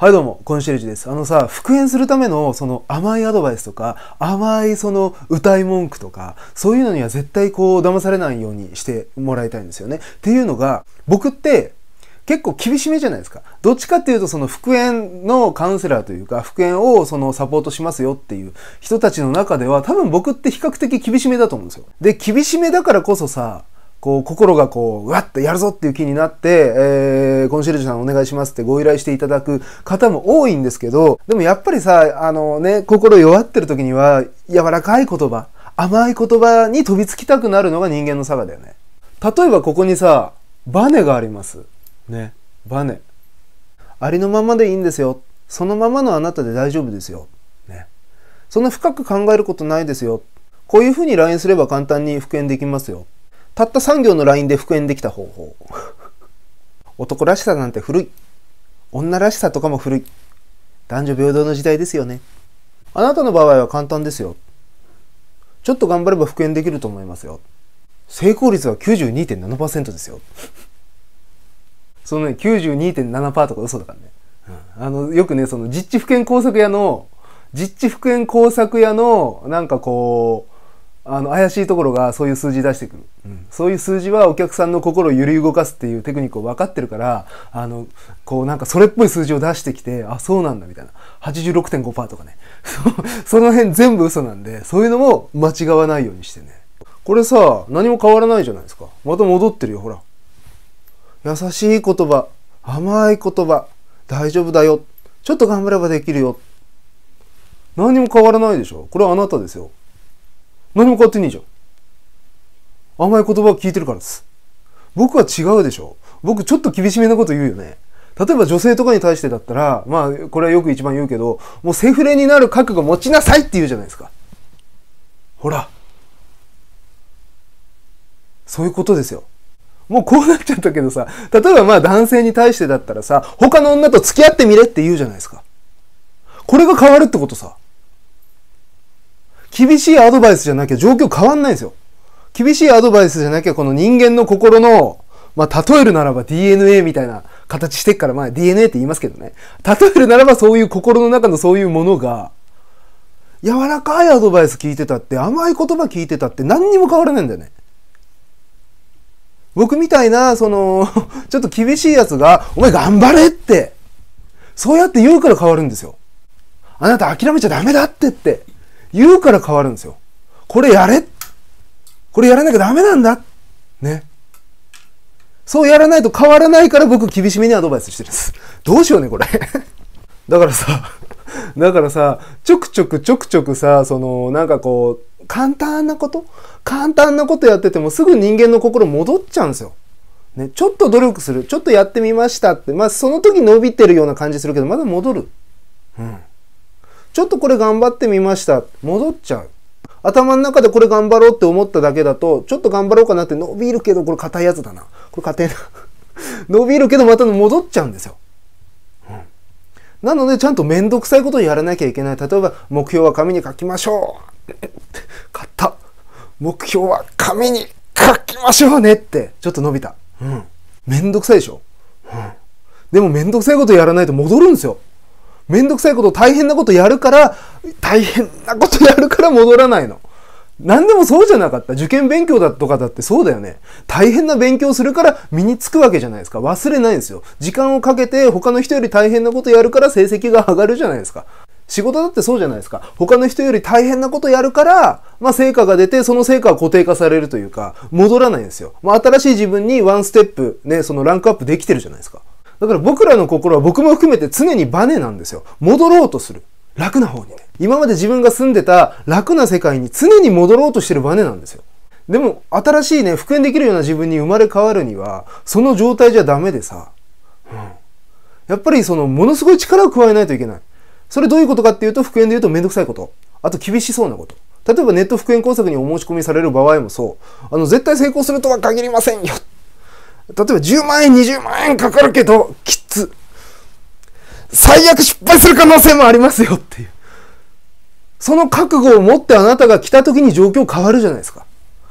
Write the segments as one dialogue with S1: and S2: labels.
S1: はいどうも、コンシェルジュです。あのさ、復縁するためのその甘いアドバイスとか、甘いその歌い文句とか、そういうのには絶対こう騙されないようにしてもらいたいんですよね。っていうのが、僕って結構厳しめじゃないですか。どっちかっていうとその復縁のカウンセラーというか、復縁をそのサポートしますよっていう人たちの中では、多分僕って比較的厳しめだと思うんですよ。で、厳しめだからこそさ、こう、心がこう、うわっとやるぞっていう気になって、えー、コンシェルジュさんお願いしますってご依頼していただく方も多いんですけど、でもやっぱりさ、あのね、心弱ってる時には、柔らかい言葉、甘い言葉に飛びつきたくなるのが人間の差がだよね。例えばここにさ、バネがあります。ね、バネ。ありのままでいいんですよ。そのままのあなたで大丈夫ですよ。ね。そんな深く考えることないですよ。こういうふうに LINE すれば簡単に復元できますよ。たった3行の LINE で復縁できた方法。男らしさなんて古い。女らしさとかも古い。男女平等の時代ですよね。あなたの場合は簡単ですよ。ちょっと頑張れば復縁できると思いますよ。成功率は92.7%ですよ。そのね、92.7%とか嘘だからね。うん、あの、よくね、その実地復縁工作屋の、実地復縁工作屋の、なんかこう、あの怪しいところがそういう数字出してくる、うん、そういう数字はお客さんの心を揺り動かすっていうテクニックを分かってるからあのこうなんかそれっぽい数字を出してきてあそうなんだみたいな86.5%とかね その辺全部嘘なんでそういうのも間違わないようにしてねこれさ何も変わらないじゃないですかまた戻ってるよほら優しい言葉甘い言葉大丈夫だよちょっと頑張ればできるよ何も変わらないでしょこれはあなたですよ何も変わってねえじゃん。甘い言葉を聞いてるからです。僕は違うでしょ。僕ちょっと厳しめなこと言うよね。例えば女性とかに対してだったら、まあ、これはよく一番言うけど、もうセフレになる覚悟持ちなさいって言うじゃないですか。ほら。そういうことですよ。もうこうなっちゃったけどさ、例えばまあ男性に対してだったらさ、他の女と付き合ってみれって言うじゃないですか。これが変わるってことさ。厳しいアドバイスじゃなきゃ状況変わんないんですよ。厳しいアドバイスじゃなきゃこの人間の心の、まあ、例えるならば DNA みたいな形してっから、まあ DNA って言いますけどね。例えるならばそういう心の中のそういうものが、柔らかいアドバイス聞いてたって甘い言葉聞いてたって何にも変わらないんだよね。僕みたいな、その、ちょっと厳しいやつが、お前頑張れって、そうやって言うから変わるんですよ。あなた諦めちゃダメだってって。言うから変わるんですよ。これやれこれやらなきゃダメなんだね。そうやらないと変わらないから僕厳しめにアドバイスしてるんです。どうしようね、これ。だからさ、だからさ、ちょくちょくちょくちょくさ、その、なんかこう、簡単なこと、簡単なことやっててもすぐ人間の心戻っちゃうんですよ。ね、ちょっと努力する、ちょっとやってみましたって、まあその時伸びてるような感じするけど、まだ戻る。うん。ちょっとこれ頑張ってみました。戻っちゃう。頭の中でこれ頑張ろうって思っただけだと、ちょっと頑張ろうかなって伸びるけど、これ硬いやつだな。これ硬いな。伸びるけどまた戻っちゃうんですよ。うん、なので、ちゃんとめんどくさいことをやらなきゃいけない。例えば、目標は紙に書きましょう。買った。目標は紙に書きましょうねって。ちょっと伸びた。うん。めんどくさいでしょ。うん。でもめんどくさいことやらないと戻るんですよ。めんどくさいこと大変なことやるから、大変なことやるから戻らないの。何でもそうじゃなかった受験勉強だとかだってそうだよね大変な勉強するから身につくわけじゃないですか忘れないんですよ時間をかけて他の人より大変なことやるから成績が上がるじゃないですか仕事だってそうじゃないですか他の人より大変なことやるから、まあ、成果が出てその成果は固定化されるというか戻らないんですよ、まあ、新しい自分にワンステップねそのランクアップできてるじゃないですかだから僕らの心は僕も含めて常にバネなんですよ。戻ろうとする。楽な方にね。今まで自分が住んでた楽な世界に常に戻ろうとしてるバネなんですよ。でも、新しいね、復縁できるような自分に生まれ変わるには、その状態じゃダメでさ、うん、やっぱりその、ものすごい力を加えないといけない。それどういうことかっていうと、復縁で言うとめんどくさいこと。あと厳しそうなこと。例えばネット復縁工作にお申し込みされる場合もそう。あの、絶対成功するとは限りませんよ例えば10万円、20万円かかるけど、きつ。最悪失敗する可能性もありますよっていう。その覚悟を持ってあなたが来た時に状況変わるじゃないですか。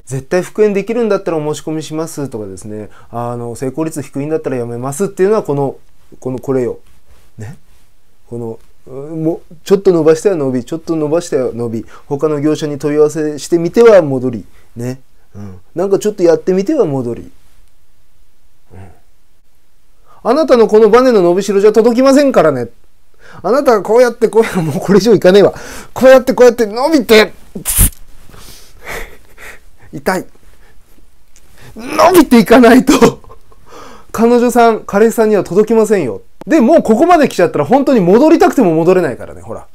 S1: 絶対復縁できるんだったらお申し込みしますとかですね、あの、成功率低いんだったらやめますっていうのはこの、この、これよ。ね。この、もうちょっと伸ばしては伸びちょっと伸ばしては伸び他の業者に問い合わせしてみては戻りね、うん、なんかちょっとやってみては戻りあなたのこのバネの伸びしろじゃ届きませんからね。あなたがこうやってこうやってもうこれ以上いかねえわ。こうやってこうやって伸びて、痛い。伸びていかないと、彼女さん、彼氏さんには届きませんよ。で、もうここまで来ちゃったら本当に戻りたくても戻れないからね、ほら。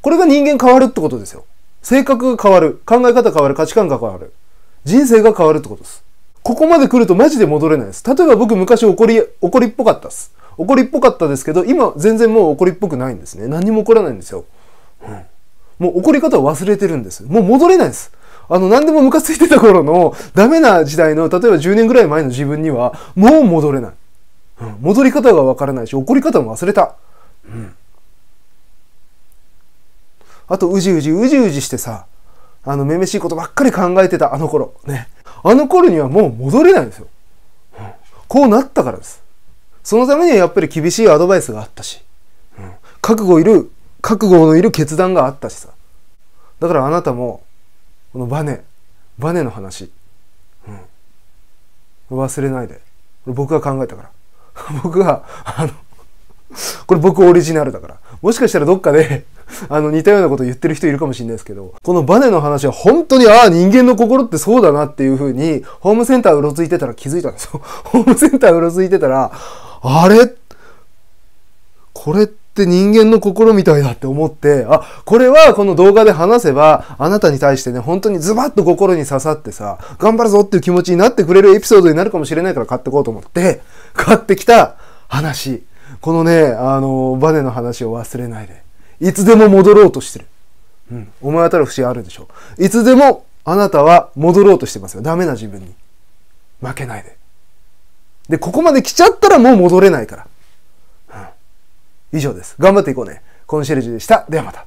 S1: これが人間変わるってことですよ。性格が変わる。考え方変わる。価値観が変わる。人生が変わるってことです。ここまで来るとマジで戻れないです。例えば僕昔怒り、怒りっぽかったです。怒りっぽかったですけど、今全然もう怒りっぽくないんですね。何も起こらないんですよ。うん、もう怒り方を忘れてるんです。もう戻れないです。あの、何でもムカついてた頃のダメな時代の、例えば10年ぐらい前の自分には、もう戻れない。うん、戻り方がわからないし、怒り方も忘れた。うん。あと、うじうじ、うじうじしてさ、あの、めめしいことばっかり考えてたあの頃。ね。あの頃にはもう戻れないんですよ。こうなったからです。そのためにはやっぱり厳しいアドバイスがあったし、うん、覚悟いる、覚悟のいる決断があったしさ。だからあなたも、このバネ、バネの話、うん、忘れないで。僕が考えたから。僕が、あのこれ僕オリジナルだから。もしかしたらどっかであの似たようなこと言ってる人いるかもしれないですけど、このバネの話は本当に、ああ、人間の心ってそうだなっていうふうに、ホームセンターうろついてたら気づいたんですよ。ホームセンターうろついてたら、あれこれって人間の心みたいだって思って、あ、これはこの動画で話せば、あなたに対してね、本当にズバッと心に刺さってさ、頑張るぞっていう気持ちになってくれるエピソードになるかもしれないから買ってこうと思って、買ってきた話。このね、あの、バネの話を忘れないで。いつでも戻ろうとしてる。うん。思い当たる節あるでしょう。いつでもあなたは戻ろうとしてますよ。ダメな自分に。負けないで。で、ここまで来ちゃったらもう戻れないから。うん、以上です。頑張っていこうね。コンシェルジュでした。ではまた。